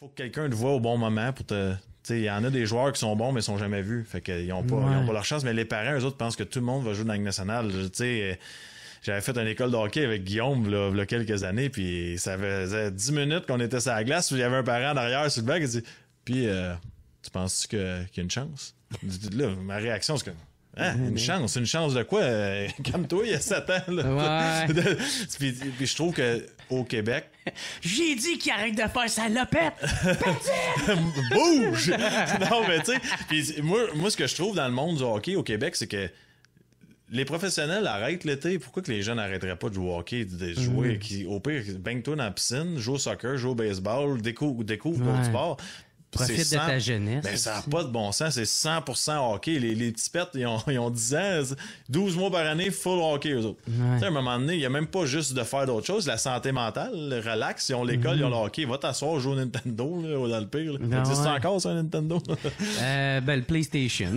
Faut que quelqu'un te voit au bon moment pour te. Il y en a des joueurs qui sont bons mais ils sont jamais vus. Fait qu'ils n'ont pas, ils ont pas leur chance. Mais les parents, eux autres, pensent que tout le monde va jouer dans la nationale. j'avais fait une école de hockey avec Guillaume là, il y a quelques années, puis ça faisait dix minutes qu'on était sur la glace, il y avait un parent derrière sur le banc qui dit Puis euh, tu penses-tu qu'il y a une chance? ma réaction, c'est que ah, une chance, une chance de quoi? Euh, comme toi, il y a 7 ans. puis, je trouve qu'au Québec. J'ai dit qu'il arrête de faire sa lopette! Bouge! non, mais tu sais, moi, ce que je trouve dans le monde du hockey au Québec, c'est que les professionnels arrêtent l'été. Pourquoi que les jeunes n'arrêteraient pas de jouer au hockey, de jouer, mm. qui, au pire, baigne-toi dans la piscine, joue au soccer, joue au baseball, découvre, découvre sport... du sport Profite de ta jeunesse. Mais ben, ça n'a pas de bon sens. C'est 100% hockey. Les, les petits pets, ils ont, ils ont 10 ans, 12 mois par année, full hockey, eux autres. À un moment donné, il n'y a même pas juste de faire d'autres choses. La santé mentale, le relax. Ils ont l'école, ils ont le mhm. hockey. Va t'asseoir, joue au Nintendo, au dans ah encore, ça, Nintendo? Euh, ben, le PlayStation.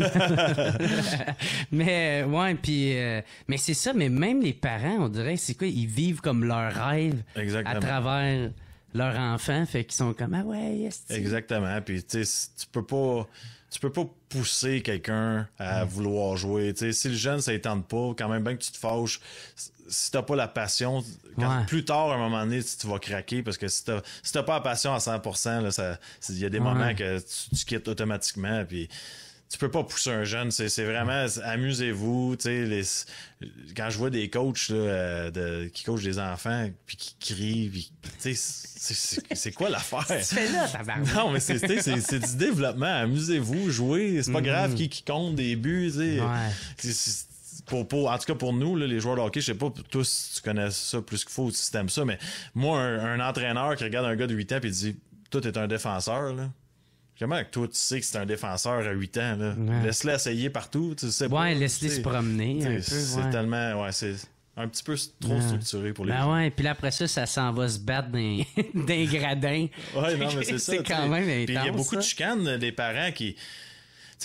mais, euh, ouais, puis, euh, mais c'est ça. Mais même les parents, on dirait, c'est quoi? Ils vivent comme leur rêve à travers leur enfant fait qu'ils sont comme ah ouais. Exactement. Puis tu tu peux pas tu peux pas pousser quelqu'un à vouloir jouer. sais si le jeune, ça tente pas, quand même bien que tu te fâches, si t'as pas la passion, quand, plus tard, à un moment donné, tu, vas craquer parce que si t'as si pas la passion à 100%, il y a des moments que tu, tu quittes automatiquement. Puis tu peux pas pousser un jeune. C'est vraiment amusez-vous. quand je vois des coachs euh, de, qui coachent des enfants puis qui crient, c'est quoi l'affaire? non, mais c'est du développement. Amusez-vous, jouez. C'est pas mm-hmm. grave qui, qui, compte des buts. Pour, pour, en tout cas pour nous, les joueurs de hockey, je sais pas tous tu connais ça plus qu'il faut ou t'aimes ça, mais moi, un, entraîneur qui regarde un gars de 8 ans et dit Toi, es un défenseur, là. Comment que toi, tu sais que c'est un défenseur à 8 ans, là? Laisse-le essayer partout, tu sais. Ouais, laisse-le se promener. c'est tellement, ouais, c'est un petit peu trop structuré pour les ben gens. ouais, puis là, après ça, ça s'en va se battre dans gradin. gradins. ouais, non, mais c'est ça. il y a beaucoup de hein. chicanes des parents qui,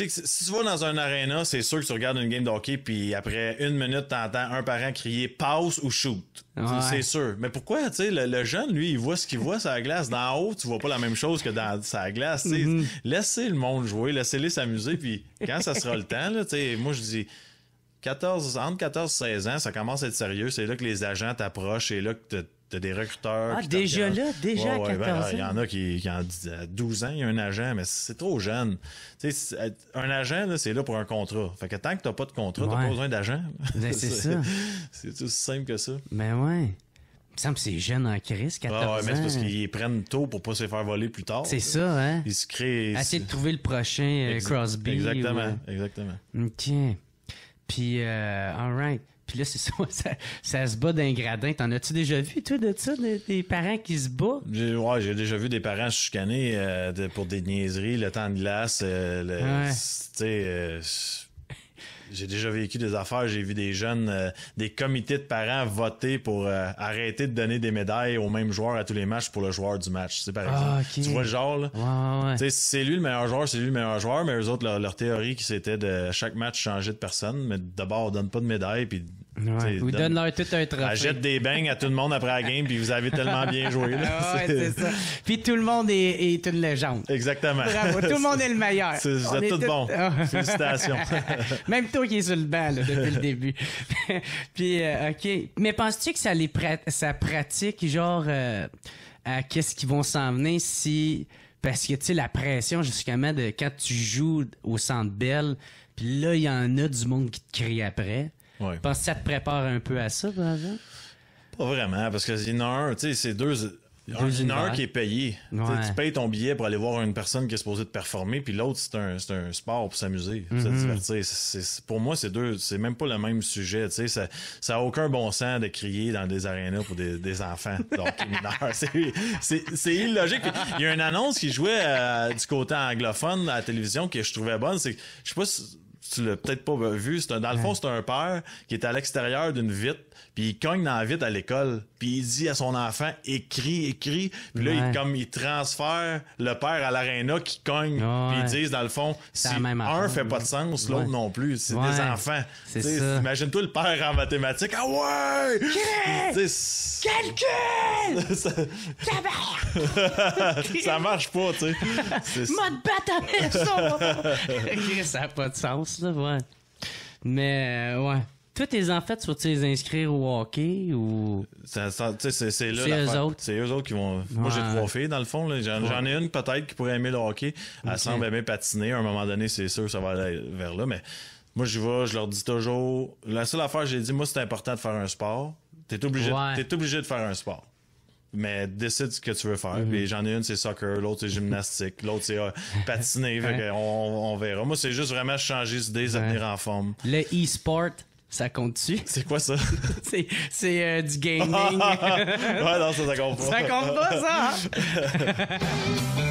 sais, si tu vas dans un aréna, c'est sûr que tu regardes une game d'hockey puis après une minute, t'entends un parent crier pause ou shoot. C'est sûr. Mais pourquoi, tu sais, le, le, jeune, lui, il voit ce qu'il voit sur glace. D'en haut, tu vois pas la même chose que dans sa glace. Mm-hmm. Laissez le monde jouer, laissez-les s'amuser, puis quand ça sera le temps, là, tu sais, moi, je dis entre 14 et 16 ans, ça commence à être sérieux. C'est là que les agents t'approchent. C'est là que t'as des recruteurs. Ah, déjà là, déjà à 14 ben, Il y en a qui, qui à 12 ans, il y a un agent, mais c'est trop jeune. un agent, c'est là pour un contrat. Fait que tant que t'as pas de contrat, t'as pas besoin d'agent. Ben, c'est ça. C'est tout simple que ça. mais ben, ouais. Il me semble que c'est jeune en crise, 14 ah, ans c'est parce qu'ils prennent tôt pour pas se faire voler plus tard. C'est ça, hein? Ils Essayer de trouver le prochain euh, Crosby. Exactement, euh, exactement. Puis, euh, right. Puis là, c'est ça, ça, se bat d'un gradin. T'en as-tu déjà vu, toi, de ça, des, parents qui se battent? Ouais, j'ai déjà vu des parents chicaner euh, pour des niaiseries, le temps de glace, euh, tu sais euh, j'ai déjà vécu des affaires, j'ai vu des jeunes, euh, des comités de parents voter pour euh, arrêter de donner des médailles au même joueur à tous les matchs pour le joueur du match. C'est par ah, exemple. Tu vois le genre, là? C'est lui le meilleur joueur, c'est lui le meilleur joueur, mais eux autres, leur, théorie qui c'était de chaque match changer de personne, mais d'abord, on donne pas de médaille, puis Ouais. Vous donne, tout un trophée. Jette des bangs à tout le monde après la game, puis vous avez tellement bien joué. Ah c'est ça. Puis tout le monde est, une légende. Exactement. Bravo. Tout le monde est le meilleur. C'est, tout, bon. Ah. Félicitations. Même toi qui es sur le banc là, depuis le début. puis, euh, OK. Mais penses-tu que ça les ça pratique, genre, euh, à qu'est-ce qu'ils vont s'en venir si. Parce que, tu sais, la pression, justement, de quand tu joues au centre belle, puis là, il y en a du monde qui te crie après. Ouais. Pense que ça te prépare un peu à ça, par Pas vraiment, parce que une heure, tu sais, c'est deux. deux une heure qui est payée. Tu payes ton billet pour aller voir une personne qui est supposée de performer, puis l'autre, c'est un, sport pour s'amuser, pour se mhm. divertir. pour moi, c'est deux, c'est même pas le même sujet. ça n'a aucun bon sens de crier dans des arénas pour des, enfants C'est illogique. Il y a une annonce qui jouait euh, du côté anglophone à la télévision que je trouvais bonne. C'est, je sais pas si tu l'as peut-être pas vu. C'est dans le fond, c'est un père qui est à l'extérieur d'une vitre, puis il cogne dans la vitre à l'école, puis il dit à son enfant écris, écris. Puis là, il, comme il transfère le père à l'aréna qui cogne, puis ils disent dans le fond si un fait pas de sens, l'autre non plus. C'est des enfants. Imagine-toi le père en mathématiques. Ah ouais! Calcul! Calcul! ça marche pas, tu sais. Mode ça! n'a pas de sens, là, ouais. Mais, euh, ouais. Toutes tes enfants, tu vas-tu les inscrire au hockey ou. c'est eux autres. C'est eux autres qui vont. Moi, j'ai trois filles, dans le fond. J'en ai une peut-être qui pourrait aimer le hockey. Elle semble aimer patiner. À un moment donné, c'est sûr, ça va aller vers là. Mais moi, je vais, je leur dis toujours. La seule affaire, j'ai dit, moi, c'est important de faire un sport. T'es obligé, es obligé de faire un sport mais décide ce que tu veux faire. Mhm. Puis j'en ai une, c'est soccer, l'autre c'est gymnastique, l'autre c'est euh, patiner. on, verra. Moi, c'est juste vraiment changer d'idée, se de tenir en forme. Le e-sport, ça compte-tu? C'est quoi ça? c'est euh, du gaming. ouais, non, ça, compte pas. Ça compte pas, ça! Hein?